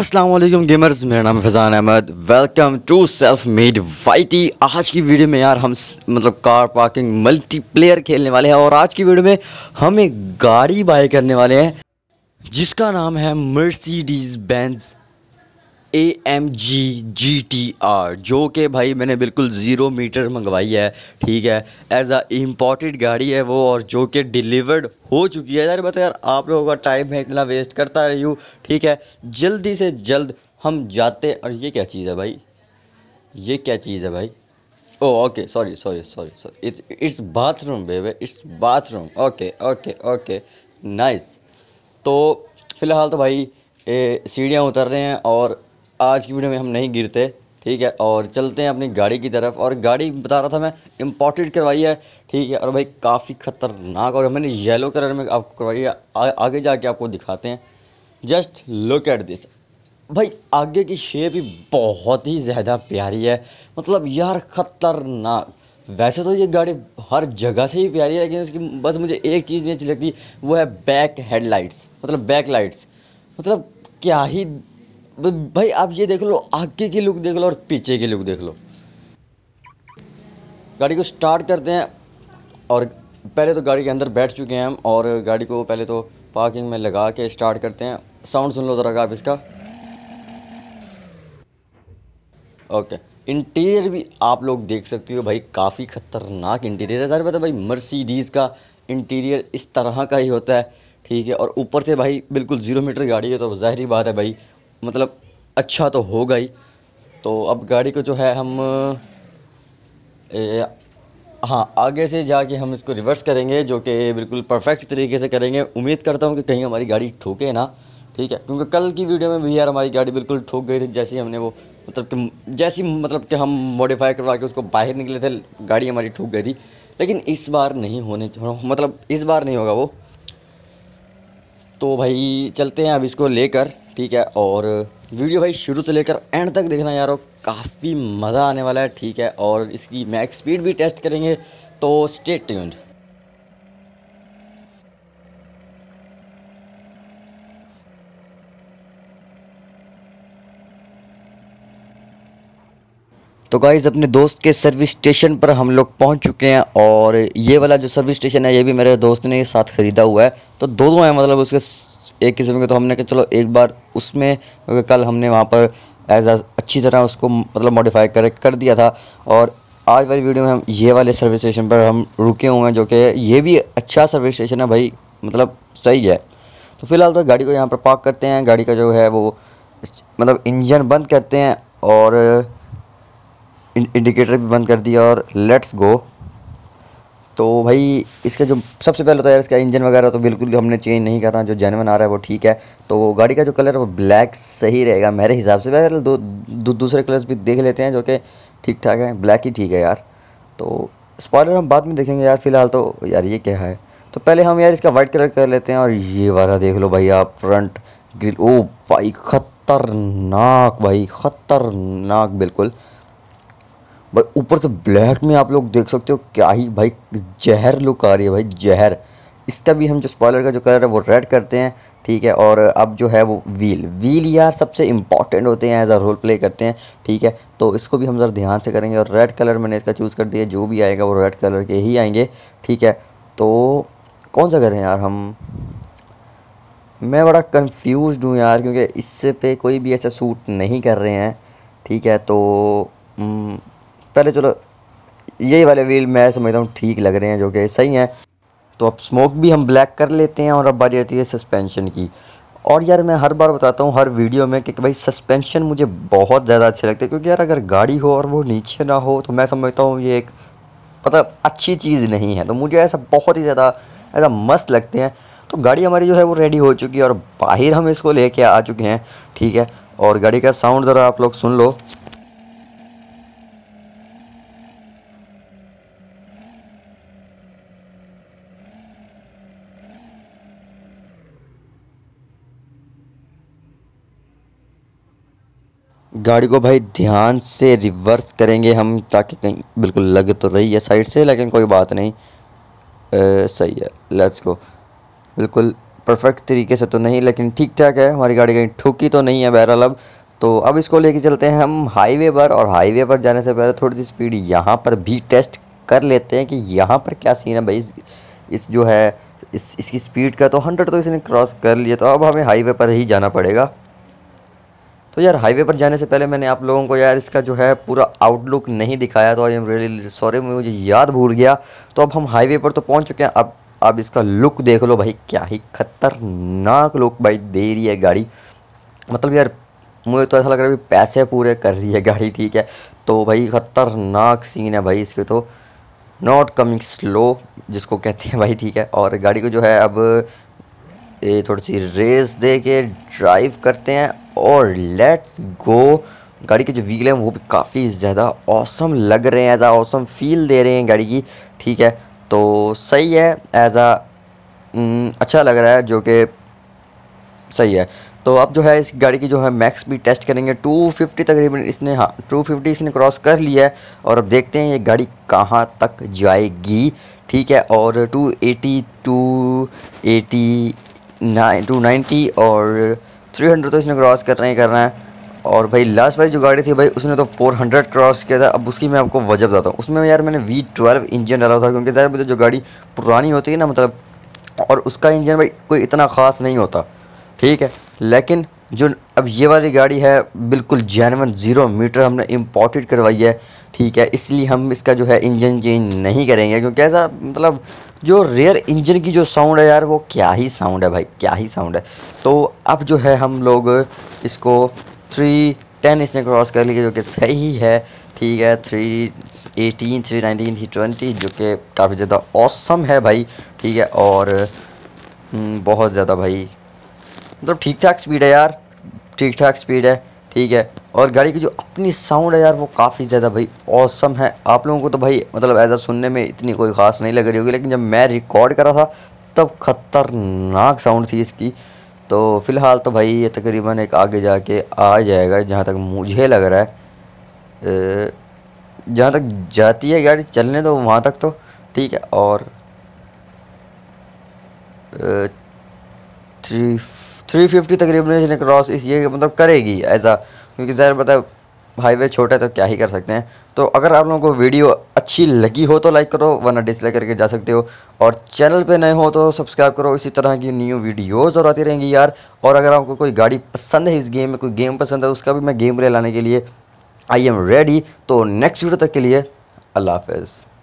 Aslam gamers मेरा नाम Faizan Ahmed welcome to self made YT आज की वीडियो में यार हम मतलब कार पार्किंग मल्टीप्लेयर खेलने वाले हैं और आज की वीडियो में हम एक गाड़ी बाय करने वाले हैं जिसका नाम है Mercedes Benz A M G G T R जो कि भाई मैंने बिल्कुल ज़ीरो मीटर मंगवाई है ठीक है एज आ इम्पोर्टेड गाड़ी है वो और जो कि डिलीवर्ड हो चुकी है यार बता यार आप लोगों का टाइम है इतना वेस्ट करता रही हूँ ठीक है जल्दी से जल्द हम जाते और ये क्या चीज़ है भाई ये क्या चीज़ है भाई oh okay sorry sorry sorry sorry it's it's bathroom baby it's bathroom okay okay okay nice तो फ़िलहाल तो भाई सीढ़ियाँ उतर रहे हैं और आज की वीडियो में हम नहीं गिरते ठीक है और चलते हैं अपनी गाड़ी की तरफ और गाड़ी बता रहा था मैं इम्पोर्टेड करवाई है ठीक है और भाई काफ़ी ख़तरनाक और मैंने येलो कलर में आपको करवाई है आगे जाके आपको दिखाते हैं जस्ट लुक एट दिस भाई आगे की शेप ही बहुत ही ज़्यादा प्यारी है मतलब यार ख़तरनाक वैसे तो ये गाड़ी हर जगह से ही प्यारी है लेकिन उसकी बस मुझे एक चीज़ नहीं अच्छी लगती वो है बैक हेडलाइट्स मतलब बैक लाइट्स मतलब क्या ही भाई आप ये देख लो आगे की लुक देख लो और पीछे की लुक देख लो गाड़ी को स्टार्ट करते हैं और पहले तो गाड़ी के अंदर बैठ चुके हैं हम और गाड़ी को पहले तो पार्किंग में लगा के स्टार्ट करते हैं साउंड सुन लो ज़रा आप इसका ओके इंटीरियर भी आप लोग देख सकते हो भाई काफ़ी ख़तरनाक इंटीरियर है सारे पता भाई मर्सिडीज़ का इंटीरियर इस तरह का ही होता है ठीक है और ऊपर से भाई बिल्कुल ज़ीरो मीटर गाड़ी है तो ज़ाहरी बात है भाई मतलब अच्छा तो होगा ही तो अब गाड़ी को जो है हम ए, हाँ आगे से जाके हम इसको रिवर्स करेंगे जो कि बिल्कुल परफेक्ट तरीके से करेंगे उम्मीद करता हूँ कि कहीं हमारी गाड़ी ठोके ना ठीक है क्योंकि कल की वीडियो में भी यार हमारी गाड़ी बिल्कुल ठोक गई थी जैसे हमने वो मतलब कि जैसी मतलब कि हम मॉडिफाई करवा के उसको बाहर निकले थे गाड़ी हमारी ठोक गई थी लेकिन इस बार नहीं होने मतलब इस बार नहीं होगा वो तो भाई चलते हैं अब इसको लेकर ठीक है और वीडियो भाई शुरू से लेकर एंड तक देखना यार काफ़ी मज़ा आने वाला है ठीक है और इसकी मैक्स स्पीड भी टेस्ट करेंगे तो स्टेट ट्यून्ड तो गाइज़ अपने दोस्त के सर्विस स्टेशन पर हम लोग पहुंच चुके हैं और ये वाला जो सर्विस स्टेशन है ये भी मेरे दोस्त ने साथ ख़रीदा हुआ है तो दोनों हैं मतलब उसके एक किस्म के तो हमने कहा चलो एक बार उसमें कल हमने वहाँ पर एज अच्छी तरह उसको मतलब मॉडिफाई कर कर दिया था और आज वाली वीडियो में हम ये वाले सर्विस स्टेशन पर हम रुके हुए हैं जो कि ये भी अच्छा सर्विस स्टेशन है भाई मतलब सही है तो फिलहाल तो गाड़ी को यहाँ पर पार्क करते हैं गाड़ी का जो है वो मतलब इंजन बंद करते हैं और इंडिकेटर भी बंद कर दिया और लेट्स गो तो भाई इसका जो सबसे पहले तो यार इसका इंजन वगैरह तो बिल्कुल हमने चेंज नहीं करना जो जैनवन आ रहा है वो ठीक है तो गाड़ी का जो कलर है वो ब्लैक सही रहेगा मेरे हिसाब से वैसे दो, दूसरे कलर्स भी देख लेते हैं जो कि ठीक ठाक है ब्लैक ही ठीक है यार तो स्पॉयलर हम बाद में देखेंगे यार फिलहाल तो यार ये क्या है तो पहले हम यार इसका वाइट कलर कर लेते हैं और ये वाला देख लो भाई आप फ्रंट ग्रिल ओ भाई खतरनाक भाई खतरनाक बिल्कुल भाई ऊपर से ब्लैक में आप लोग देख सकते हो क्या ही भाई जहर लुक आ रही है भाई जहर इसका भी हम जो स्पॉलर का जो कलर है वो रेड करते हैं ठीक है और अब जो है वो व्हील व्हील यार सबसे इम्पॉर्टेंट होते हैं एज अ रोल प्ले करते हैं ठीक है तो इसको भी हम ज़रा ध्यान से करेंगे और रेड कलर मैंने इसका चूज़ कर दिया जो भी आएगा वो रेड कलर के ही आएंगे ठीक है तो कौन सा करें यार हम मैं बड़ा कन्फ्यूज हूँ यार क्योंकि इससे पे कोई भी ऐसा सूट नहीं कर रहे हैं ठीक है तो हम्म, पहले चलो यही वाले व्हील मैं समझता हूँ ठीक लग रहे हैं जो कि सही हैं तो अब स्मोक भी हम ब्लैक कर लेते हैं और अब बारी आती है सस्पेंशन की और यार मैं हर बार बताता हूँ हर वीडियो में कि भाई सस्पेंशन मुझे बहुत ज़्यादा अच्छे लगते हैं क्योंकि यार अगर गाड़ी हो और वो नीचे ना हो तो मैं समझता हूँ ये एक मतलब अच्छी चीज़ नहीं है तो मुझे ऐसा बहुत ही ज़्यादा ऐसा मस्त लगते हैं तो गाड़ी हमारी जो है वो रेडी हो चुकी है और बाहर हम इसको लेके आ चुके हैं ठीक है और गाड़ी का साउंड ज़रा आप लोग सुन लो गाड़ी को भाई ध्यान से रिवर्स करेंगे हम ताकि कहीं बिल्कुल लग तो रही है साइड से लेकिन कोई बात नहीं ए, सही है लेट्स को बिल्कुल परफेक्ट तरीके से तो नहीं लेकिन ठीक ठाक है हमारी गाड़ी कहीं ठुकी तो नहीं है बहरहाल अब तो अब इसको लेके चलते हैं हम हाईवे पर और हाईवे पर जाने से पहले थोड़ी सी स्पीड यहाँ पर भी टेस्ट कर लेते हैं कि यहाँ पर क्या सीन है भाई इस, इस जो है इस, इसकी स्पीड का तो हंड्रेड तो इसने क्रॉस कर लिया तो अब हमें हाईवे पर ही जाना पड़ेगा तो यार हाईवे पर जाने से पहले मैंने आप लोगों को यार इसका जो है पूरा आउटलुक नहीं दिखाया तो आई एम रियली सॉरी मुझे याद भूल गया तो अब हम हाईवे पर तो पहुंच चुके हैं अब अब इसका लुक देख लो भाई क्या ही खतरनाक लुक भाई दे रही है गाड़ी मतलब यार मुझे तो ऐसा लग रहा है पैसे पूरे कर रही है गाड़ी ठीक है तो भाई ख़तरनाक सीन है भाई इसके तो नॉट कमिंग स्लो जिसको कहते हैं भाई ठीक है और गाड़ी को जो है अब ये थोड़ी सी रेस दे के ड्राइव करते हैं और लेट्स गो गाड़ी के जो व्हील हैं वो भी काफ़ी ज़्यादा औसम लग रहे हैं एज आ औसम फील दे रहे हैं गाड़ी की ठीक है तो सही है एज आ हम्म, अच्छा लग रहा है जो कि सही है तो अब जो है इस गाड़ी की जो है मैक्स भी टेस्ट करेंगे 250 तकरीबन इसने हाँ 250 इसने क्रॉस कर लिया है और अब देखते हैं ये गाड़ी कहाँ तक जाएगी ठीक है और 280 289 290 और थ्री हंड्रेड तो इसने क्रॉस करना ही करना है और भाई लास्ट वाली जो गाड़ी थी भाई उसने तो 400 क्रॉस किया था अब उसकी मैं आपको वजह बताता हूँ उसमें यार मैंने वी ट्वेल्व इंजन डाला था क्योंकि ज़ाहिर जो गाड़ी पुरानी होती है ना मतलब और उसका इंजन भाई कोई इतना ख़ास नहीं होता ठीक है लेकिन जो अब ये वाली गाड़ी है बिल्कुल जैनवन ज़ीरो मीटर हमने इम्पोर्टेड करवाई है ठीक है इसलिए हम इसका जो है इंजन चेंज नहीं करेंगे क्योंकि ऐसा मतलब जो रेयर इंजन की जो साउंड है यार वो क्या ही साउंड है भाई क्या ही साउंड है तो अब जो है हम लोग इसको थ्री टेन इसने क्रॉस कर लिया जो कि सही है ठीक है three eighteen three nineteen three twenty जो कि काफ़ी ज़्यादा औसम है भाई ठीक है और हम्म, बहुत ज़्यादा भाई मतलब ठीक ठाक स्पीड है यार ठीक ठाक स्पीड है ठीक है और गाड़ी की जो अपनी साउंड है यार वो काफ़ी ज़्यादा भाई औसम है आप लोगों को तो भाई मतलब ऐसा सुनने में इतनी कोई ख़ास नहीं लग रही होगी लेकिन जब मैं रिकॉर्ड करा था तब ख़तरनाक साउंड थी इसकी तो फ़िलहाल तो भाई ये तकरीबन एक आगे जाके आ जाएगा जहाँ तक मुझे लग रहा है जहाँ तक जाती है गाड़ी चलने तो वहाँ तक तो ठीक है और थ्री थ्री फिफ्टी तकरीबन क्रॉस इस ये मतलब करेगी ऐसा क्योंकि ज़ाहिर पता हाईवे छोटा है तो क्या ही कर सकते हैं तो अगर आप लोगों को वीडियो अच्छी लगी हो तो लाइक करो वरना डिसलाइक करके जा सकते हो और चैनल पे नए हो तो सब्सक्राइब करो इसी तरह की न्यू वीडियोस और आती रहेंगी यार और अगर आपको कोई गाड़ी पसंद है इस गेम में कोई गेम पसंद है उसका भी मैं गेम ले लाने के लिए आई एम रेडी तो नेक्स्ट वीडियो तक के लिए अल्लाह हाफ